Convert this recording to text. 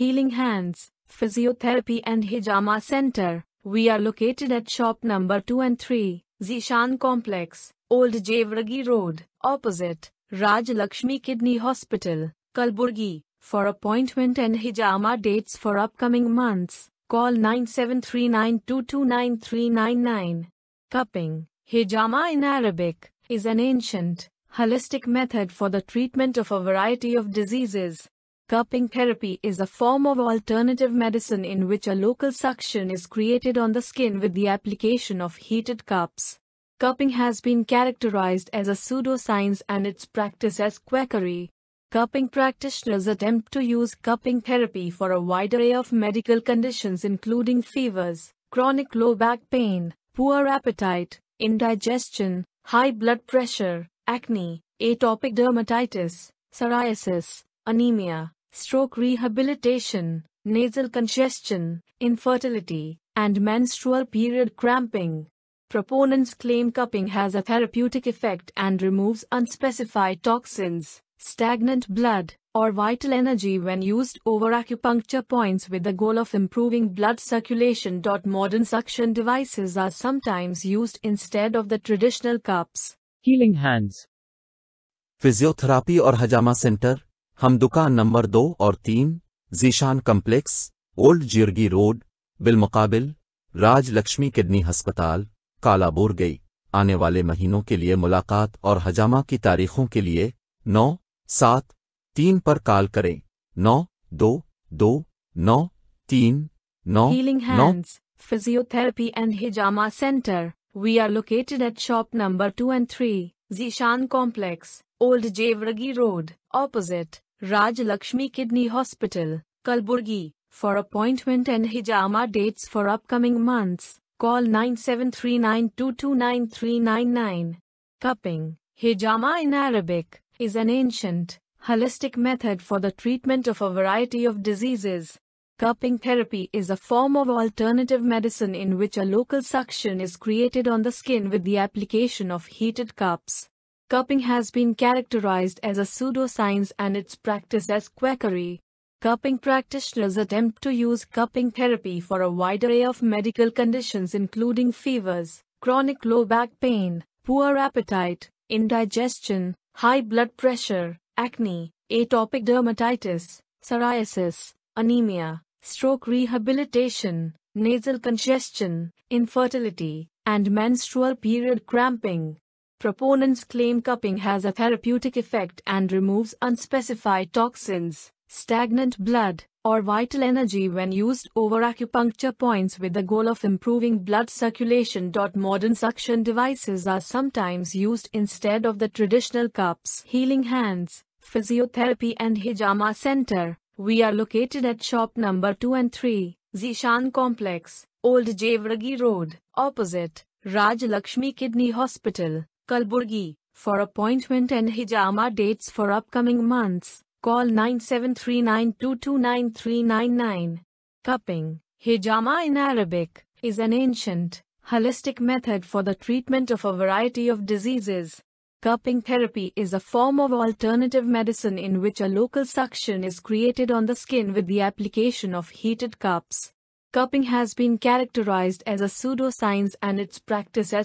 Healing Hands, Physiotherapy and Hijama Center. We are located at shop number 2 and 3, Zishan Complex, Old Jevragi Road, opposite Raj Lakshmi Kidney Hospital, Kalburgi. For appointment and hijama dates for upcoming months, call 97392293999. Cupping, hijama in Arabic, is an ancient, holistic method for the treatment of a variety of diseases. Cupping therapy is a form of alternative medicine in which a local suction is created on the skin with the application of heated cups. Cupping has been characterized as a pseudoscience and its practice as quackery. Cupping practitioners attempt to use cupping therapy for a wide array of medical conditions including fevers, chronic low back pain, poor appetite, indigestion, high blood pressure, acne, atopic dermatitis, psoriasis, anemia, stroke rehabilitation, nasal congestion, infertility, and menstrual period cramping. Proponents claim cupping has a therapeutic effect and removes unspecified toxins, stagnant blood, or vital energy when used over acupuncture points with the goal of improving blood circulation. Modern suction devices are sometimes used instead of the traditional cups. Healing hands. Physiotherapy or Hajama Center, हम दुकान number दो और तीन Zeeshan complex old Jewargi road बिलमुकाबिल Raj Lakshmi kidney अस्पताल कालाबोर गई आने वाले महीनों के लिए मुलाकात और हजामा की तारीखों के लिए नौ सात तीन पर कॉल करें नौ दो दो नौ तीन नौ हीलिंग हैंड्स फिजियोथेरेपी एंड हिजामा centre we are located at shop number two and three Zeeshan complex old Jewargi road opposite Raj Lakshmi Kidney Hospital, Kalburgi, for appointment and hijama dates for upcoming months. Call 973922939. Cupping, hijama in Arabic, is an ancient, holistic method for the treatment of a variety of diseases. Cupping therapy is a form of alternative medicine in which a local suction is created on the skin with the application of heated cups. Cupping has been characterized as a pseudoscience and its practice as quackery. Cupping practitioners attempt to use cupping therapy for a wide array of medical conditions including fevers, chronic low back pain, poor appetite, indigestion, high blood pressure, acne, atopic dermatitis, psoriasis, anemia, stroke rehabilitation, nasal congestion, infertility, and menstrual period cramping. Proponents claim cupping has a therapeutic effect and removes unspecified toxins, stagnant blood, or vital energy when used over acupuncture points with the goal of improving blood circulation. Modern suction devices are sometimes used instead of the traditional cups. Healing Hands, Physiotherapy and Hijama Center, we are located at shop number 2 and 3, Zishan Complex, Old Jevragi Road, opposite Raj Lakshmi Kidney Hospital. Kalburgi, for appointment and Hijama dates for upcoming months, call 97392293999. Cupping, Hijama in Arabic, is an ancient, holistic method for the treatment of a variety of diseases. Cupping therapy is a form of alternative medicine in which a local suction is created on the skin with the application of heated cups. Cupping has been characterized as a pseudoscience and its practice as